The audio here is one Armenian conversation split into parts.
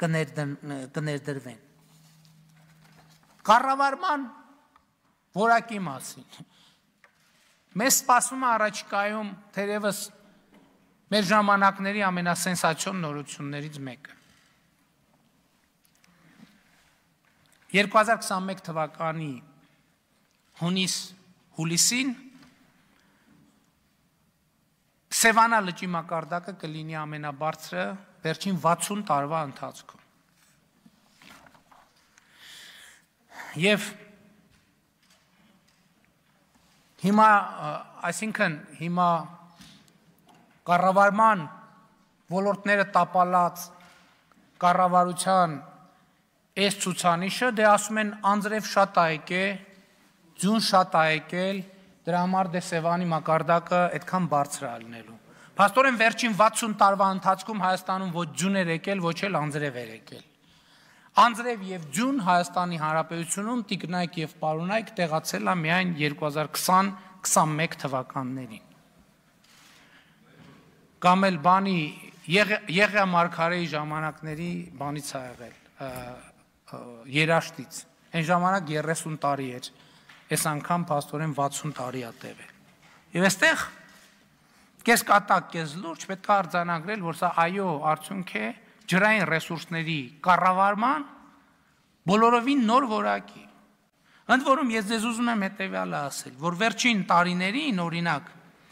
կներդրվեն։ Կառավարման որակի մասին։ Մեզ սպասում է առաջկայում թերևս մեր ժամանակների ամենասենսացիոն նորություններից մեկը։ 2021 թվականի հունիս հուլիսին Սևանա լճի մակարդակը կլինի ամենաբարձրը վերջին 60 տարվա ընթացքում։ Եվ հիմա, այսինքն, հիմա կառավարման ոլորտները տապալած կառավարության այս ցուցանիշը դե ասում են անձրև շատ այկ է, ձուն շատ այկել, դրա համար դե Սևանի մակարդակը այդքան բարձր ալնելու։ Փաստորեն վերջին 60 տարվա ընթացքում Հայաստանում ոչ ձուն էր եկել, ոչ էլ անձրև էր եկել։ Անձրև եւ ձուն Հայաստանի Հանրապետությունում տիկնայք եւ պարունայք տեղացել է միայն 2020-21 թվականներին։ Կամ էլ բանի Եղիա Մարգարեի ժամանակների բանից է եղել երաշտից։ Այն ժամանակ 30 տարի էր։ Այս անգամ աստորեն 60 տարի է տևել։ Եվ այստեղ կես կատակ, կես լուրջ պետք է արձանագրել, որ սա այո արդյունք է ջրային ռեսուրսների կառավարման բոլորովին նոր որակի։ Ընդ որում ես ձեզ ուզում եմ հետեւյալը ասել, որ վերջին տարիներին օրինակ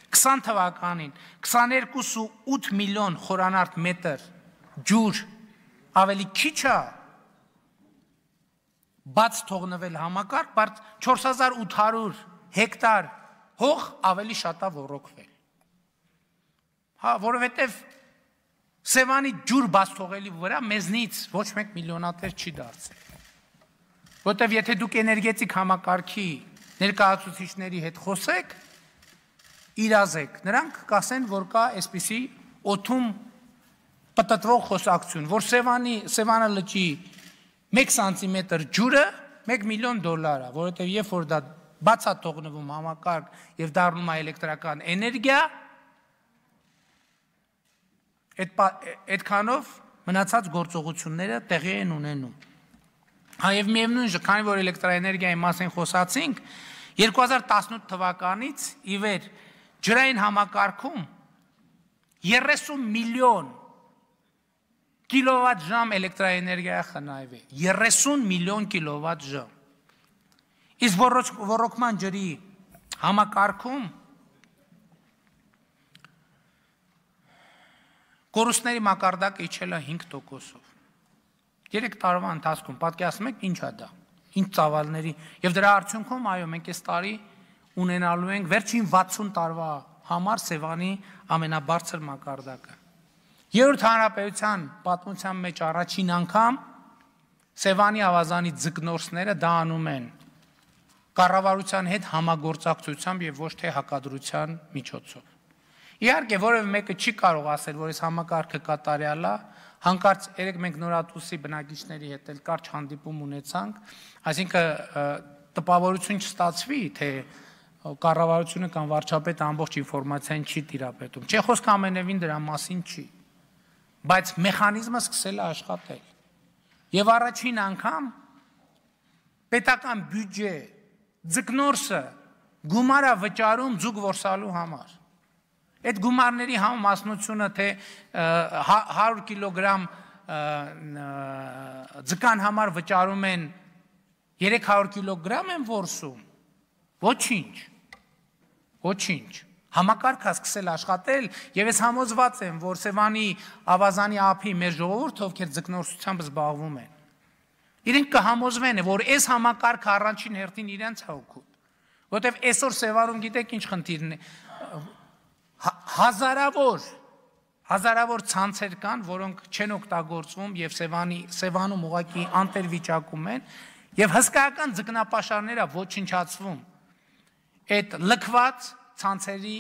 20 թվականին 22.8 միլիոն խորանարդ մետր ջուր ավելի քիչ է բաց թողնվել համակարգ, բայց 4800 հեկտար հող ավելի շատ է ռոռոկվել։ Հա, որովհետև Սևանի ջուր բաց թողելի վրա մեզնից ոչ մեկ միլիոնատեր չի դարձել։ Որտեվ եթե դուք էներգետիկ համակարգի ներկայացուցիչների հետ խոսեք, իրազեք, նրանք կասեն, որ կա այսպիսի օթում պատտվող խոսակցություն, որ Սևանի Սևանը լճի 1 սանտիմետր ջուրը 1 միլիոն դոլար է, որովհետև երբ որ դա բացա թողնվում համակարգ եւ դառնում է էլեկտրական էներգիա, այդ այդքանով մնացած գործողությունները տեղի են ունենում։ Հայև միևնույն ժ, քանի որ էլեկտրաէներգիայի մասին խոսացինք, 2018 թվականից ի վեր ջրային համակարգում 30 միլիոն կիլովատ ժամ էլեկտրաէներգիա խնայվ է 30 միլիոն կիլովատ ժամ իսկ ոռոգման ջրի համակարգում Կորուստների մակարդակը իջել է 5%-ով։ 3 տարվա ընթացքում պատկերացնում եք ինչա դա։ Ինչ ծավալների եւ դրա արդյունքում այո մենք այս տարի ունենալու ենք վերջին 60 տարվա համար Սևանի ամենաբարձր մակարդակը։ Երրորդ հանրապետության պատմության մեջ առաջին անգամ Սևանի ավազանի ձկնորսները դա անում են կառավարության հետ համագործակցությամբ եւ ոչ թե հակադրության միջոցով։ Իհարկե որևէ մեկը չի կարող ասել, որ այս համակարգը կատարյալ է, հանկարծ երեք մենք նորատուսի բնակիչների հետ էլ կարճ հանդիպում ունեցանք, այսինքն տպավորություն չստացվի, թե կառավարությունը կամ վարչապետը ամբողջ ինֆորմացիան չի տիրապետում։ Չէ, խոսքը ամենևին դրա մասին չի։ Բայց մեխանիզմը սկսել է աշխատել։ Եվ առաջին անգամ պետական բյուջե ձգնորսը գումարա վճարում ձուկ որսալու համար։ Այդ գումարների համամասնությունը թե 100 հա, կիլոգրամ ձկան համար վճարում են 300 կիլոգրամ են որսում։ Ոչինչ։ Ոչինչ։ Համակարգա սկսել աշխատել եւ ես համոզված եմ, որ Սևանի ավազանի ափի մեր ժողովուրդ, ովքեր ձկնորսությամբ զբաղվում են, իրենք կհամոզվեն, որ այս համակարգը առաջին հերթին իրենց հոգուտ։ Որտեւ այսօր Սևանում գիտեք ինչ խնդիրն է Հա, հազարավոր հազարավոր ցանցեր կան, որոնք չեն օգտագործվում եւ Սևանի Սևանում ուղակի անտերվիճակում են եւ հսկայական ձկնապաշարները ոչնչացվում այդ լքված ցանցերի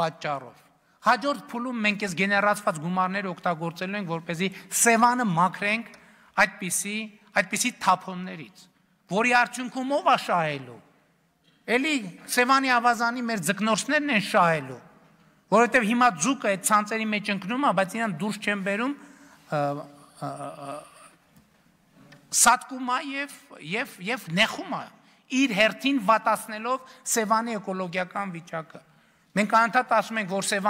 պատճառով։ Հաջորդ փուլում մենք այս գեներացված գումարները օգտագործելու ենք, որպեսզի Սևանը մաքրենք այդպիսի այդպիսի թափոններից, որի արդյունքում ով է շահելու։ Էլի Սևանի ավազանի մեր ձկնորսներն են շահելու Որովհետև հիմա ձուկը այդ ցանցերի մեջ ընկնում է, բայց իրան դուրս չեն բերում սատկումա եւ եւ եւ նեխումա իր հերթին վատացնելով Սևանի էկոլոգիական վիճակը։ Մենք անդադար ասում ենք, որ Սևան